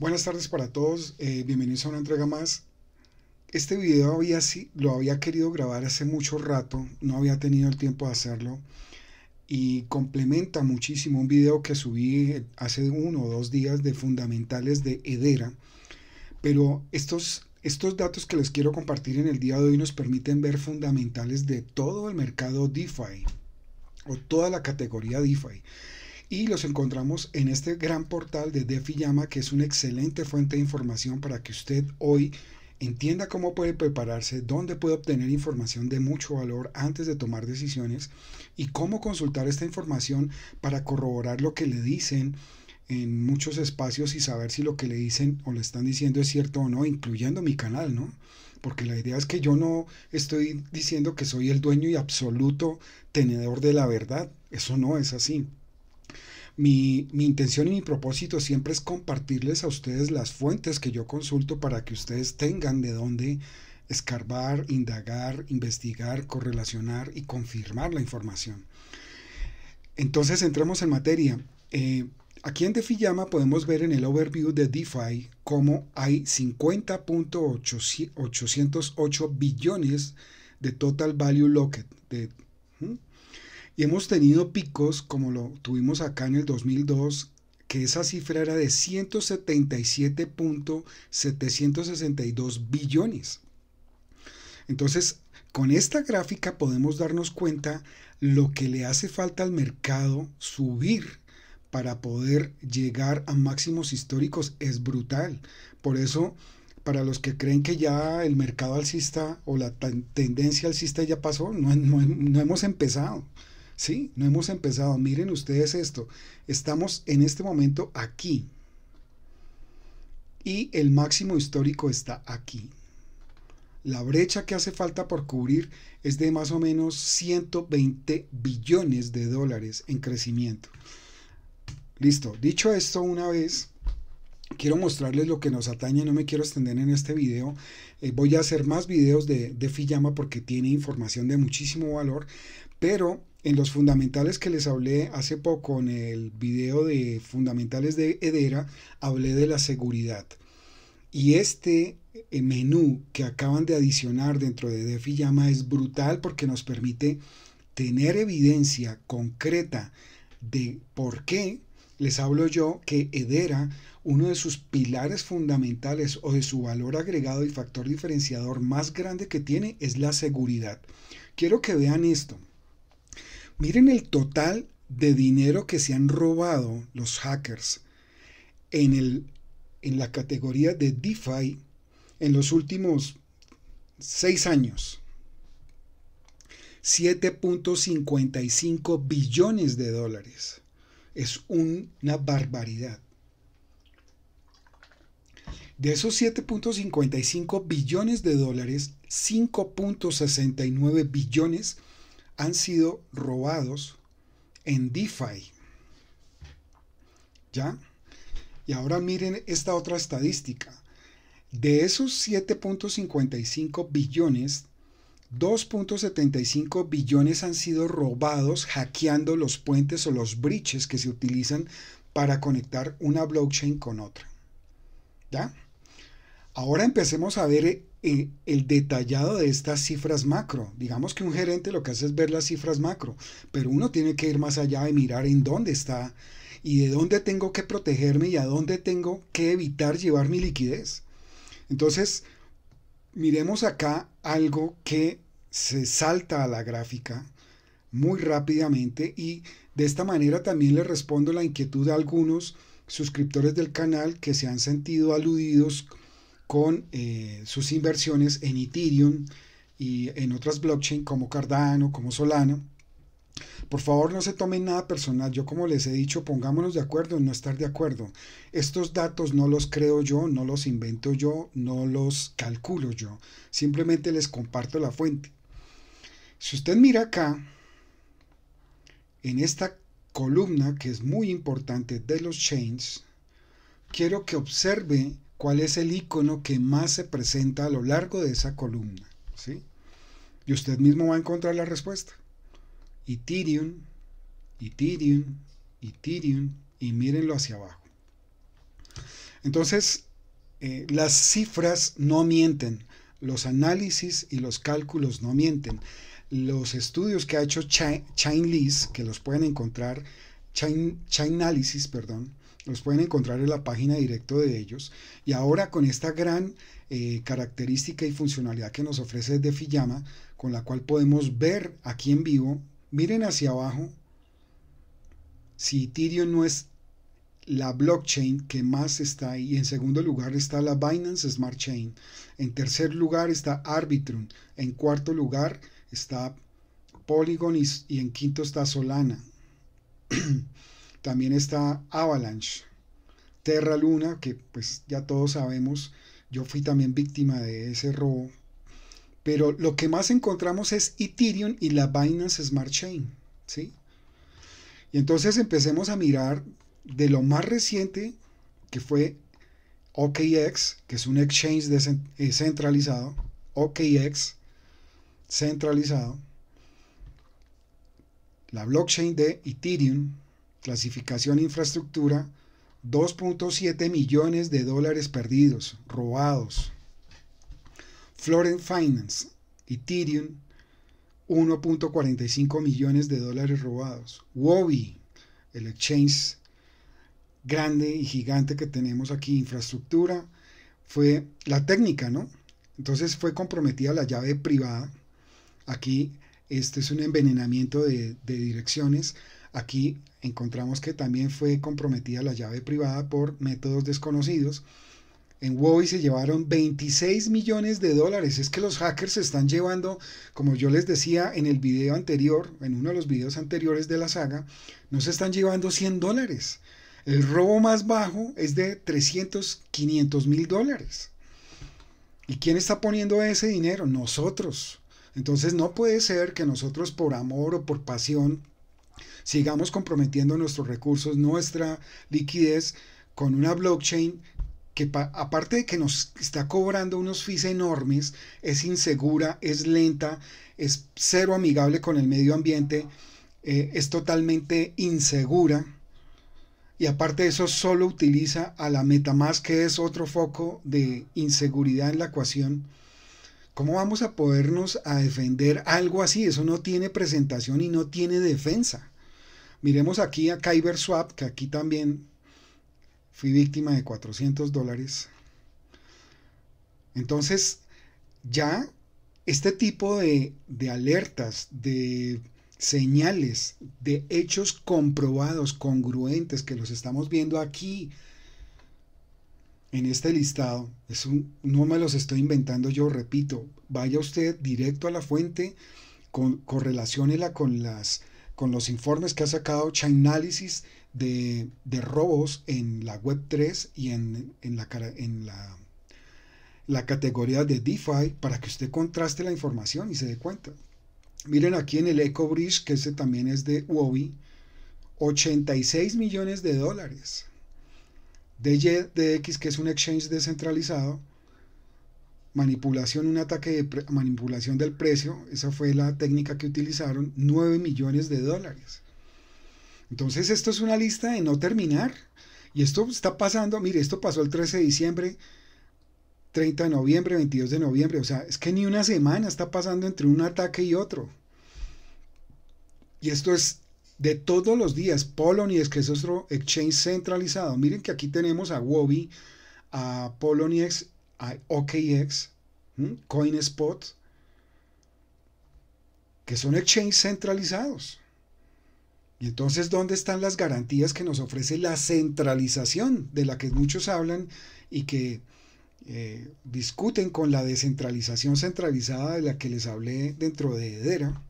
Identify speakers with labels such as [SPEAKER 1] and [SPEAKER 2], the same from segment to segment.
[SPEAKER 1] Buenas tardes para todos, eh, bienvenidos a una entrega más. Este video había, lo había querido grabar hace mucho rato, no había tenido el tiempo de hacerlo y complementa muchísimo un video que subí hace uno o dos días de fundamentales de Edera. Pero estos, estos datos que les quiero compartir en el día de hoy nos permiten ver fundamentales de todo el mercado DeFi o toda la categoría DeFi y los encontramos en este gran portal de DeFi Llama que es una excelente fuente de información para que usted hoy entienda cómo puede prepararse, dónde puede obtener información de mucho valor antes de tomar decisiones y cómo consultar esta información para corroborar lo que le dicen en muchos espacios y saber si lo que le dicen o le están diciendo es cierto o no, incluyendo mi canal, ¿no? Porque la idea es que yo no estoy diciendo que soy el dueño y absoluto tenedor de la verdad, eso no es así. Mi, intención y mi propósito siempre es compartirles a ustedes las fuentes que yo consulto para que ustedes tengan de dónde escarbar, indagar, investigar, correlacionar y confirmar la información. Entonces entremos en materia. Eh, aquí en defi podemos ver en el overview de DeFi cómo hay 50.808 billones de total value locked, de y hemos tenido picos como lo tuvimos acá en el 2002, que esa cifra era de 177.762 billones. Entonces, con esta gráfica podemos darnos cuenta lo que le hace falta al mercado subir para poder llegar a máximos históricos es brutal. Por eso, para los que creen que ya el mercado alcista o la tendencia alcista ya pasó, no, no hemos empezado. Sí, no hemos empezado. Miren ustedes esto. Estamos en este momento aquí. Y el máximo histórico está aquí. La brecha que hace falta por cubrir es de más o menos 120 billones de dólares en crecimiento. Listo, dicho esto una vez, quiero mostrarles lo que nos atañe, no me quiero extender en este video. Eh, voy a hacer más videos de, de Fijama porque tiene información de muchísimo valor, pero en los fundamentales que les hablé hace poco en el video de fundamentales de Edera, hablé de la seguridad. Y este eh, menú que acaban de adicionar dentro de Defi Llama es brutal porque nos permite tener evidencia concreta de por qué les hablo yo que Edera, uno de sus pilares fundamentales o de su valor agregado y factor diferenciador más grande que tiene es la seguridad. Quiero que vean esto. Miren el total de dinero que se han robado los hackers en, la categoría de DeFi en los últimos seis años. 7.55 billones de dólares. Es una barbaridad. De esos 7.55 billones de dólares, 5.69 billones han sido robados en DeFi. ¿Ya? Y ahora miren esta otra estadística. De esos 7.55 billones, 2.75 billones han sido robados hackeando los puentes o los bridges que se utilizan para conectar una blockchain con otra. ¿Ya? Ahora empecemos a ver eh, el detallado de estas cifras macro. Digamos que un gerente lo que hace es ver las cifras macro, pero uno tiene que ir más allá y mirar en dónde está y de dónde tengo que protegerme y a dónde tengo que evitar llevar mi liquidez. Entonces, miremos acá algo que se salta a la gráfica muy rápidamente y de esta manera también le respondo la inquietud de algunos suscriptores del canal que se han sentido aludidos con eh, sus inversiones en Ethereum y en otras blockchain como Cardano, como Solana. Por favor, no se tomen nada personal. Yo, como les he dicho, pongámonos de acuerdo en no estar de acuerdo. Estos datos no los creo yo, no los invento yo, no los calculo yo. Simplemente les comparto la fuente. Si usted mira acá, en esta columna que es muy importante de los chains, quiero que observe cuál es el icono que más se presenta a lo largo de esa columna. ¿sí? Y usted mismo va a encontrar la respuesta. Ethereum, y Ethereum, y mírenlo hacia abajo. Entonces, eh, las cifras no mienten, los análisis y los cálculos no mienten. Los estudios que ha hecho Chainlis, que los pueden encontrar Chain, Chainalysis, perdón, los pueden encontrar en la página directo de ellos. Y ahora con esta gran eh, característica y funcionalidad que nos ofrece DefiYama, con la cual podemos ver aquí en vivo, miren hacia abajo, si Ethereum no es la blockchain que más está ahí. Y en segundo lugar está la Binance Smart Chain. En tercer lugar está Arbitrum. En cuarto lugar está Polygon y en quinto está Solana. También está Avalanche, Terra Luna, que pues ya todos sabemos, yo fui también víctima de ese robo. Pero lo que más encontramos es Ethereum y la Binance Smart Chain, ¿sí? Y entonces empecemos a mirar de lo más reciente, que fue OKX, que es un exchange descentralizado OKX eh, centralizado, la blockchain de Ethereum, clasificación infraestructura, 2.7 millones de dólares perdidos, robados. Florent Finance, Ethereum, 1.45 millones de dólares robados. Wobi, el exchange grande y gigante que tenemos aquí, infraestructura, fue la técnica, ¿no? Entonces fue comprometida la llave privada. Aquí este es un envenenamiento de, direcciones. Aquí encontramos que también fue comprometida la llave privada por métodos desconocidos. En Huawei se llevaron 26 millones de dólares. Es que los hackers se están llevando, como yo les decía en el video anterior, en uno de los videos anteriores de la saga, no se están llevando 100 dólares. El robo más bajo es de 300, 500 mil dólares. ¿Y quién está poniendo ese dinero? Nosotros. Entonces no puede ser que nosotros por amor o por pasión sigamos comprometiendo nuestros recursos, nuestra liquidez con una blockchain que aparte de que nos está cobrando unos fees enormes, es insegura, es lenta, es cero amigable con el medio ambiente, eh, es totalmente insegura. Y aparte de eso, solo utiliza a la MetaMask, que es otro foco de inseguridad en la ecuación. ¿Cómo vamos a podernos a defender algo así? Eso no tiene presentación y no tiene defensa. Miremos aquí a Kyber Swap, que aquí también fui víctima de 400 dólares. Entonces, ya este tipo de, de alertas, de señales, de hechos comprobados, congruentes, que los estamos viendo aquí en este listado, es un, no me los estoy inventando yo, repito, vaya usted directo a la fuente, con, con, las, con los informes que ha sacado Chainalysis de, de robos en la Web3 y en, en, la, en la, la categoría de DeFi para que usted contraste la información y se dé cuenta. Miren aquí en el EcoBridge, que ese también es de UOBI, 86 millones de dólares. X que es un exchange descentralizado, manipulación, un ataque de manipulación del precio, esa fue la técnica que utilizaron, 9 millones de dólares. Entonces esto es una lista de no terminar. Y esto está pasando, mire, esto pasó el 13 de diciembre, 30 de noviembre, 22 de noviembre, o sea, es que ni una semana está pasando entre un ataque y otro. Y esto es de todos los días. Poloniex, que es otro exchange centralizado. Miren que aquí tenemos a Wobi, a Poloniex, a OKX, CoinSpot, que son exchanges centralizados. Y entonces, ¿dónde están las garantías que nos ofrece la centralización de la que muchos hablan y que eh, discuten con la descentralización centralizada de la que les hablé dentro de Edera?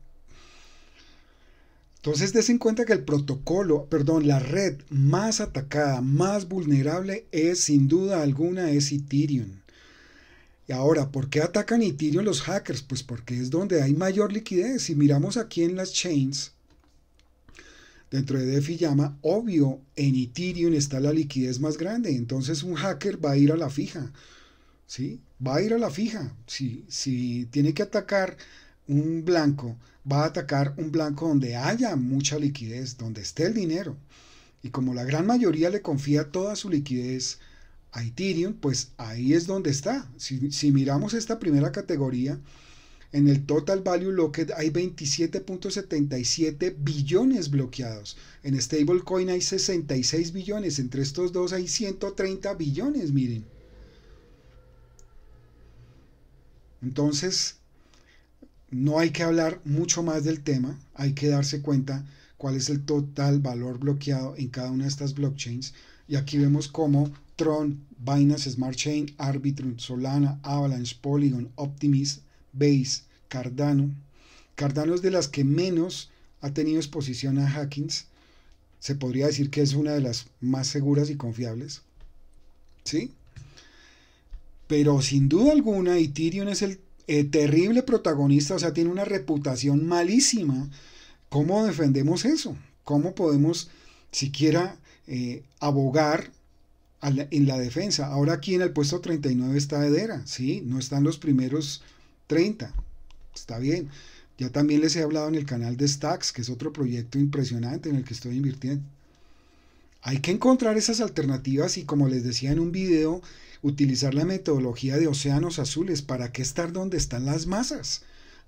[SPEAKER 1] Entonces, des en cuenta que el protocolo, perdón, la red más atacada, más vulnerable es sin duda alguna es Ethereum. Y ahora, ¿por qué atacan Ethereum los hackers? Pues porque es donde hay mayor liquidez. Si miramos aquí en las chains, dentro de DeFi llama, obvio, en Ethereum está la liquidez más grande. Entonces, un hacker va a ir a la fija. ¿Sí? Va a ir a la fija. Si, si tiene que atacar un blanco va a atacar un blanco donde haya mucha liquidez, donde esté el dinero. Y como la gran mayoría le confía toda su liquidez a Ethereum, pues ahí es donde está. Si, miramos esta primera categoría, en el Total Value Locked hay 27.77 billones bloqueados. En Stablecoin hay 66 billones. Entre estos dos hay 130 billones, miren. Entonces, no hay que hablar mucho más del tema, hay que darse cuenta cuál es el total valor bloqueado en cada una de estas blockchains. Y aquí vemos como Tron, Binance Smart Chain, Arbitrum, Solana, Avalanche, Polygon, Optimist Base, Cardano. Cardano es de las que menos ha tenido exposición a hackings. Se podría decir que es una de las más seguras y confiables. ¿Sí? Pero sin duda alguna, Ethereum es el eh, terrible protagonista, o sea, tiene una reputación malísima. ¿Cómo defendemos eso? ¿Cómo podemos siquiera eh, abogar en la defensa? Ahora aquí en el puesto 39 está Edera, ¿sí? No están los primeros 30, está bien. Ya también les he hablado en el canal de Stacks, que es otro proyecto impresionante en el que estoy invirtiendo. Hay que encontrar esas alternativas y como les decía en un video, utilizar la metodología de océanos azules. ¿Para qué estar donde están las masas?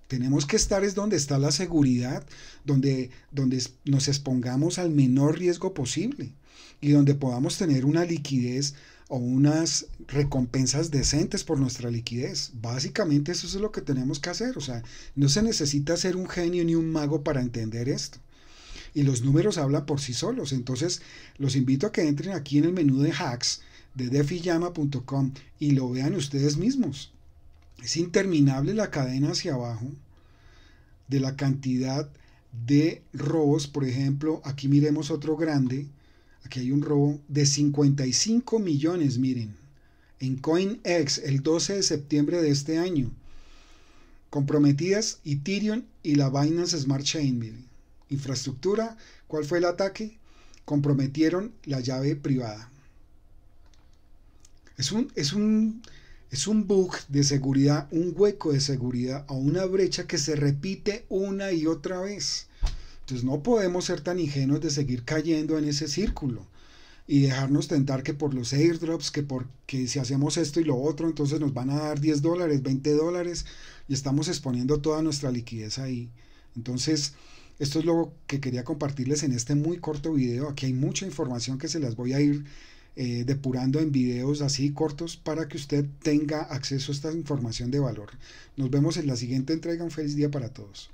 [SPEAKER 1] Tenemos que estar es donde está la seguridad, donde, donde nos expongamos al menor riesgo posible y donde podamos tener una liquidez o unas recompensas decentes por nuestra liquidez. Básicamente eso es lo que tenemos que hacer. O sea, no se necesita ser un genio ni un mago para entender esto. Y los números hablan por sí solos. Entonces, los invito a que entren aquí en el menú de hacks de defiyama.com y lo vean ustedes mismos. Es interminable la cadena hacia abajo de la cantidad de robos. Por ejemplo, aquí miremos otro grande. Aquí hay un robo de 55 millones, miren, en CoinEx el 12 de septiembre de este año. Comprometidas Ethereum y la Binance Smart Chain, Infraestructura, ¿cuál fue el ataque? Comprometieron la llave privada. Es un, es un, bug de seguridad, un hueco de seguridad o una brecha que se repite una y otra vez. Entonces no podemos ser tan ingenuos de seguir cayendo en ese círculo y dejarnos tentar que por los airdrops, que porque si hacemos esto y lo otro, entonces nos van a dar 10 dólares, 20 dólares y estamos exponiendo toda nuestra liquidez ahí. Entonces, esto es lo que quería compartirles en este muy corto video. Aquí hay mucha información que se las voy a ir eh, depurando en videos así cortos para que usted tenga acceso a esta información de valor. Nos vemos en la siguiente entrega. Un feliz día para todos.